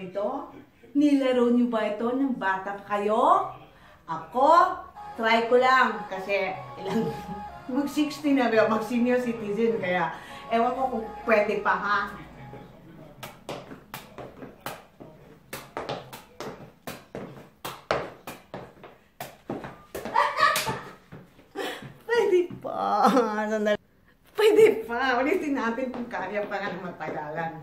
ito? Nilaro niyo ba ito ng bata pa kayo? Ako, try ko lang kasi ilang mag 16 na rin, mag-senior citizen kaya ewan ko kung pwede pa ha. pwede pa. Ano pwede pa. Ulitin natin kung kaya pa ng matagalan.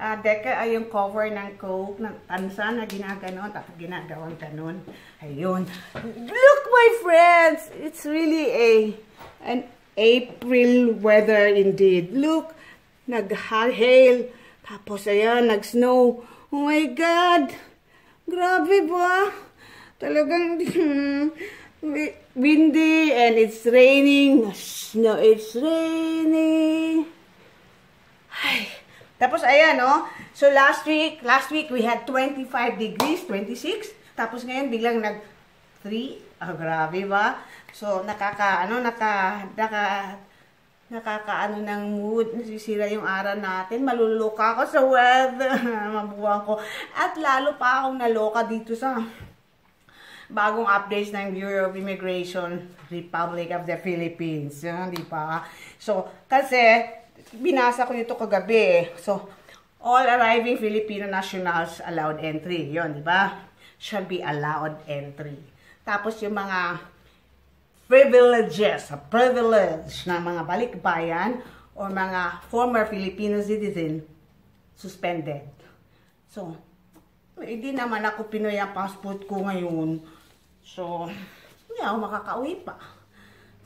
uh, ah, deka ay yung cover ng Coke, ng tansa na ginaganon, at ginagawang ganon. Ayun. Look, my friends! It's really a, an April weather indeed. Look, nag-hail, tapos ayan, nag-snow. Oh my God! Grabe ba? Talagang, windy and it's raining. Snow, it's raining. Ay, tapos, ayan, no? Oh. So, last week, last week, we had 25 degrees, 26. Tapos, ngayon, biglang nag 3. oh, ah, grabe ba? So, nakaka, ano, naka, naka, nakakaano ng mood, nasisira yung araw natin, maluloka ako sa weather, mabuwang ko. At lalo pa akong naloka dito sa bagong updates ng Bureau of Immigration, Republic of the Philippines. Yan, di ba? So, kasi, binasa ko ito kagabi eh. So, all arriving Filipino nationals allowed entry. Yun, di ba? Shall be allowed entry. Tapos yung mga privileges, a privilege ng mga balikbayan or mga former Filipino citizen suspended. So, hindi naman ako Pinoy ang passport ko ngayon. So, hindi ako makakauwi pa.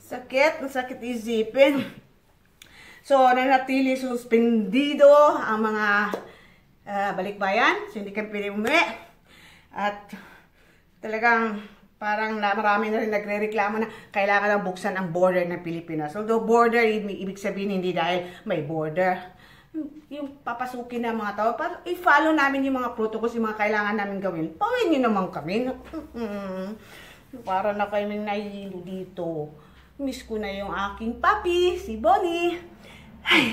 Sakit, sakit isipin. So, nanatili suspendido ang mga uh, balikbayan. So, hindi kayo pwede umuli. At talagang parang marami na rin nagre-reklamo na kailangan ng buksan ang border ng Pilipinas. Although border, ibig sabihin hindi dahil may border. Yung papasukin ng mga tao, i-follow namin yung mga protocols, yung mga kailangan namin gawin. Pawin nyo naman kami. Para na kami nahihilo dito. Miss ko na yung aking papi, si Bonnie. Ay,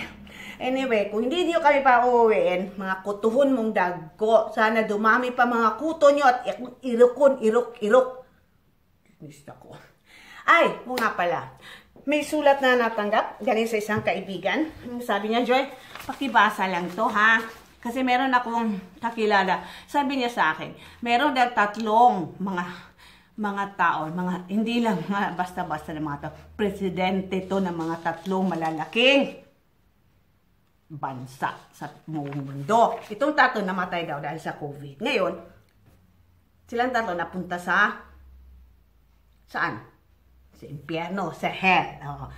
Anyway, kung hindi niyo kami pa uuwiin, mga kutuhon mong dagko, sana dumami pa mga kuto niyo at irukon, iruk, iruk. Gusto ko. Ay, mo nga pala. May sulat na natanggap galing sa isang kaibigan. Sabi niya, Joy, pakibasa lang to ha. Kasi meron akong kakilala. Sabi niya sa akin, meron daw tatlong mga mga tao, mga, hindi lang mga basta-basta ng mga tao. Presidente to ng mga tatlong malalaking bansa sa mundo. Itong tatlo namatay daw dahil sa COVID. Ngayon, silang tatlo napunta sa saan? Sa impyerno, sa hell. Oh.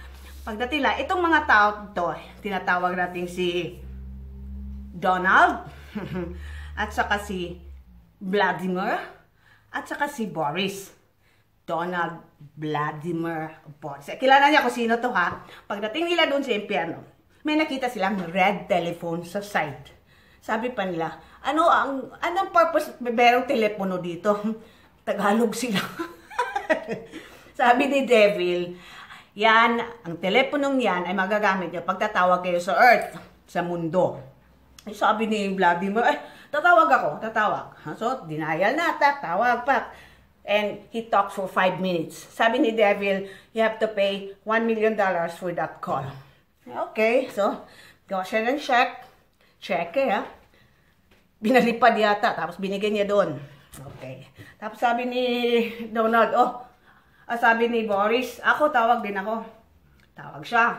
Pagdating lang, itong mga tao to, tinatawag natin si Donald at saka si Vladimir at saka si Boris. Donald Vladimir Boris. Kilala niya kung sino to ha. Pagdating nila doon sa impyerno, may nakita silang red telephone sa side. Sabi pa nila, ano ang anong purpose merong telepono dito? Tagalog sila. Sabi ni Devil, yan, ang teleponong yan ay magagamit niyo pagtatawag kayo sa earth, sa mundo. Eh, sabi ni Vladimir, eh, tatawag ako, tatawag. So, denial na, tatawag pa. And he talked for five minutes. Sabi ni Devil, you have to pay $1 million dollars for that call. Okay, so, gawa siya ng check. Check eh, ha? Ah. Binalipad yata, tapos binigay niya doon. Okay. Tapos sabi ni Donald, oh, ah, sabi ni Boris, ako tawag din ako. Tawag siya.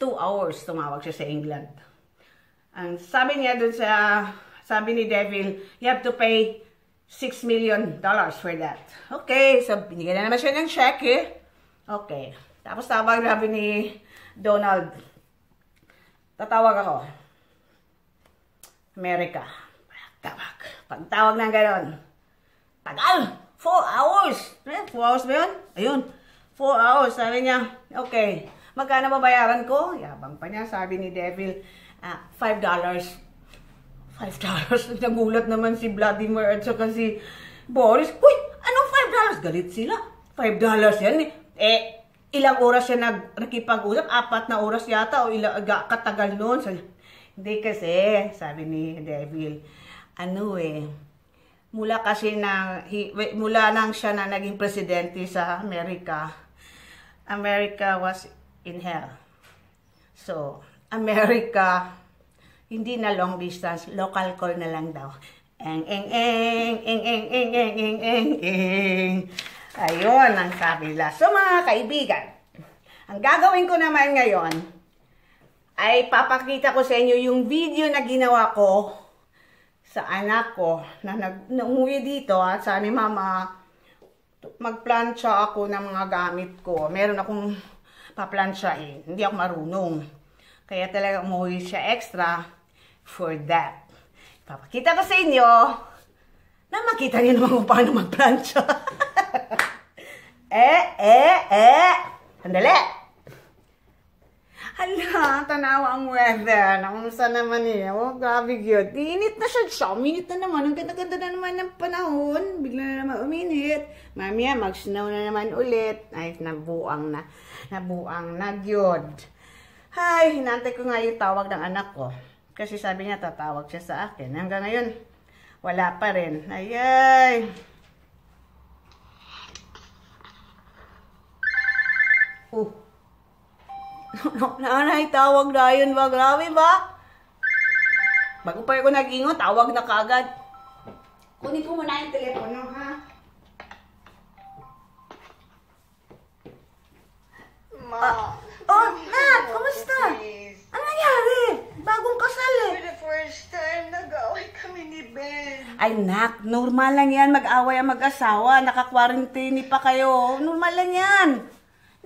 Two hours tumawag siya sa England. Ang sabi niya doon sa, sabi ni Devil, you have to pay 6 million dollars for that. Okay, so binigay na naman siya ng check eh. Okay. Tapos tawag sabi ni Donald. Tatawag ako. America. Tawag. Pagtawag ng ganon. Tagal! 4 hours! 4 eh, hours ba yun? Ayun. 4 hours. Sabi niya, okay. Magkano babayaran ko? Yabang pa niya. Sabi ni Devil, uh, $5. $5? Nagulat naman si Vladimir at saka si Boris. Uy! Anong $5? Galit sila. $5 yan eh. Eh, ilang oras siya nag, nakipag-usap, apat na oras yata o ilang katagal noon. So, hindi kasi, sabi ni Devil, ano eh, mula kasi na, mula nang siya na naging presidente sa Amerika, America was in hell. So, America, hindi na long distance, local call na lang daw. Eng, eng, eng, eng, eng, eng, eng, eng, eng, eng. Ayun ang kabila. So mga kaibigan, ang gagawin ko naman ngayon ay papakita ko sa inyo yung video na ginawa ko sa anak ko na nag umuwi dito at sa ni mama magplansya ako ng mga gamit ko. Meron akong paplansyahin. Hindi ako marunong. Kaya talaga umuwi siya extra for that. Papakita ko sa inyo na makita niyo naman kung paano magplansya. Eh, eh, eh. Handali. Hala, tanawa ang weather. Nakumsa naman eh. Oh, grabe cute. Init na siya siya. Uminit na naman. Ang ganda-ganda na naman ng panahon. Bigla na naman uminit. Mamaya, mag-snow na naman ulit. Ay, nabuang na. Nabuang na, gyod. Ay, hinantay ko nga yung tawag ng anak ko. Kasi sabi niya, tatawag siya sa akin. Hanggang ngayon, wala pa rin. Ayay! Oh. Nanay, tawag na yun ba? Grabe ba? Bago pa ako nagingon, tawag na kaagad. Kunin ko muna yung telepono, ha? Ma. Ah, oh, Nat, kumusta? Ano nangyari? Bagong kasal eh. For the first time, nag-away kami ni Ben. Ay, Nak, normal lang yan. Mag-away ang mag-asawa. Naka-quarantine pa kayo. Normal lang yan.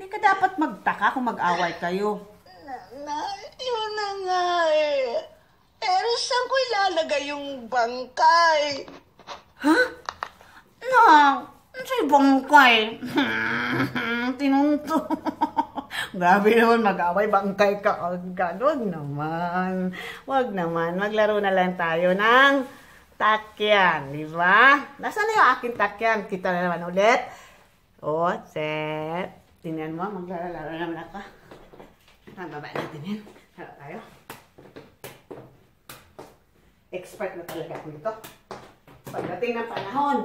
Hindi ka dapat magtaka kung mag-away kayo. Nanay, yun na nga eh. Pero saan ko ilalagay yung bangkay? Ha? Nang, si bangkay. Tinungto. Grabe naman, mag-away bangkay ka agad. Huwag naman. Huwag naman. Maglaro na lang tayo ng takyan, di ba? Nasaan na yung aking takyan? Kita na naman ulit. O, ten. Tingnan mo, maglalaro naman ako. Nababa ah, natin yan. Hala tayo. Expert na talaga ako nito. Pagdating ng panahon,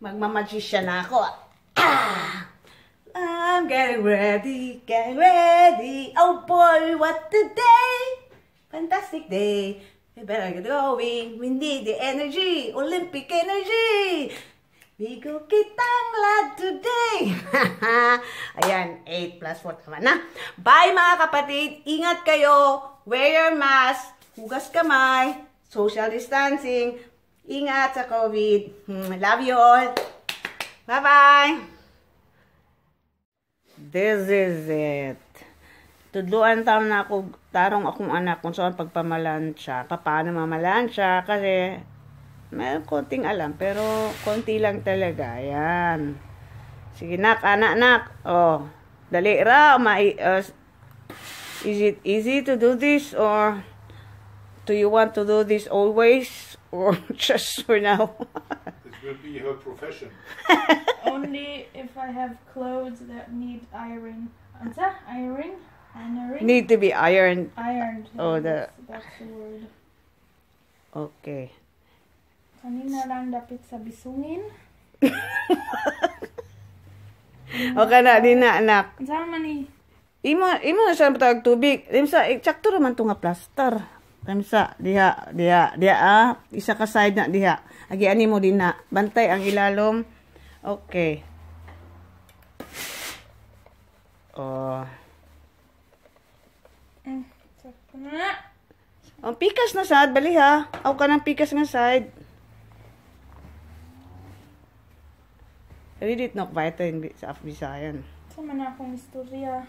magmamagisya na ako. Ah! I'm getting ready, getting ready. Oh boy, what a day! Fantastic day. We better get going. We need the energy, Olympic energy. Bigo kitang lad today! Ayan, 8 plus 4 naman na. Bye mga kapatid! Ingat kayo! Wear your mask! Hugas kamay! Social distancing! Ingat sa COVID! Hmm, love you all! Bye-bye! This is it. Tudluan taon na ako, tarong akong anak kung saan pagpamalansya. Paano mamalansya? Kasi may konting alam, pero konti lang talaga. Ayan. Sige, nak, anak, nak. Oh, dali ra. Ma uh, is it easy to do this or do you want to do this always or just for now? this will be her profession. Only if I have clothes that need iron. Anta? Iron? Iron? Need to be ironed. Ironed. Oh, the... that's the word. Okay. Kanina lang dapat sa bisungin. okay na, di na anak. Saan man eh? Imo, imo na siya patag tubig. Dimsa, eksakto eh, raman ito nga plaster. Dimsa, diha, diha, diha ah. Isa ka side na diha. Agian mo din na. Bantay ang ilalom. Okay. Oh. Eh, mm, sakto na. Ang pikas na sad, bali ha. Aw ka ng pikas nga side. Ready nok weiterhin sa Bisayan. Sa man akong istorya.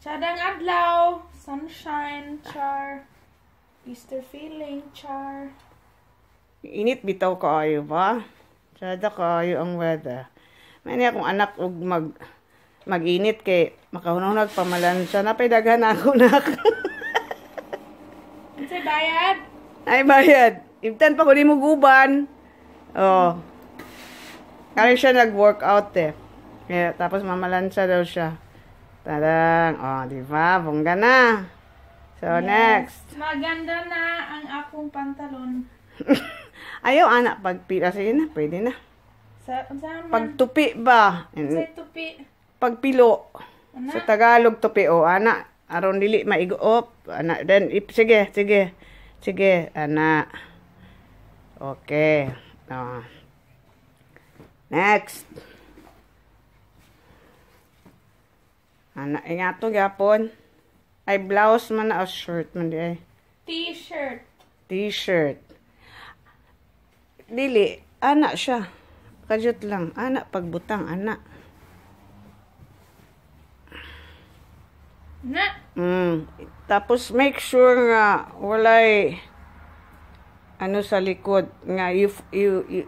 Chadang adlaw, sunshine, char, Easter feeling, char. Init bitaw kaayo ba? Chada kaayo ang weather. May niya akong anak og mag maginit kay makahunahunag pamalan siya. Napay-daghan ako nak. Say bayad. Ay bayad. Ibtan pa ko ni mo guban. Oh. Mm -hmm. Kaya siya nag-workout eh. Kaya, tapos mamalansya daw siya. Tadang! O, oh, di ba? na! So, yes. next. Maganda na ang akong pantalon. Ayaw, anak, pagpila. Sige na, pwede na. Sa, sa Pagtupi ba? Sa tupi. Pagpilo. Ana? Sa Tagalog, tupi. O, anak. Aron dili, maiguop. Anak, then, ip, sige, sige. Sige, anak. Okay. Oh. Next. Ana, nga to gapon. Ay, blouse man na, o oh, shirt man di ay. T-shirt. T-shirt. Dili, ana siya. Kajut lang. Ana, pagbutang, ana. Na. Mm. Tapos, make sure nga, walay, ano sa likod, nga, you, you, you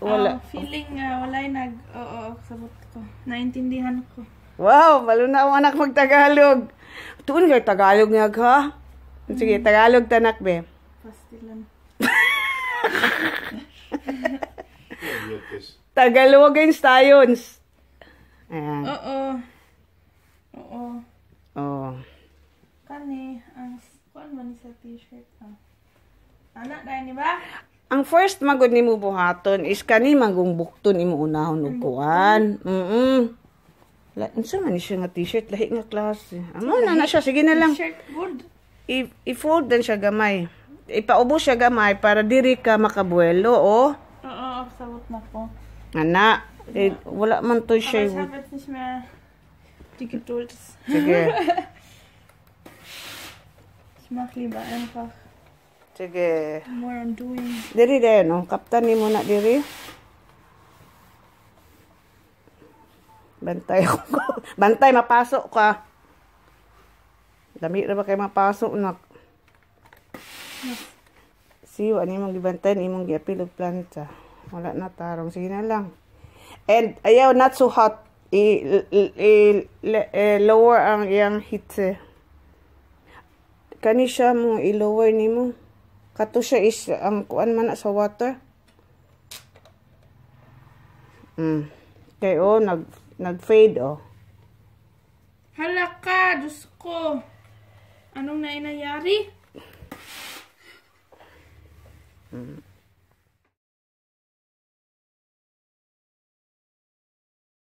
wala. Oh, feeling uh, ah, wala yung nag, oo, oh, sabot ko. Naintindihan ko. Wow, maluna ang anak mag-Tagalog. Tuon kay Tagalog nga ha? Sige, mm. Tagalog tanak be. Pastilan. Tagalogin stayons. Ayan. Oo. Oo. Oo. Oh. Kani, ang, kuan man sa t-shirt ah. Anak, dahil ni ba? ang first magod ni mo buhaton is kani manggung bukton imo unahon og kuan. Mhm. La, unsa man siya nga t-shirt lahi nga klase. Amo na na siya sige na lang. shirt good. I, i-fold din siya gamay. Ipaubo siya gamay para diri ka makabuelo o. Oh. Oo, oh, sabot na po. Ana, eh, wala man to siya. Aber ich habe jetzt nicht mehr Sige. ich mach lieber einfach. Sige. More on doing. Diri de, no? Oh. Kaptan ni mo na diri. Bantay ako. Bantay, mapasok ka. Dami na ba kayo mapasok, nak? Yes. Siyo, ano yung gibantay, imong giapil og planta. Wala na tarong. Sige na lang. And, ayaw, not so hot. I, i, i, i e, lower ang iyang heat. Kani siya mo, i-lower ni mo. Kato siya is um, kuan man sa water. Mm. Kay oh nag nag-fade oh. halaka ka, Diyos ko. Anong nainayari? Mm.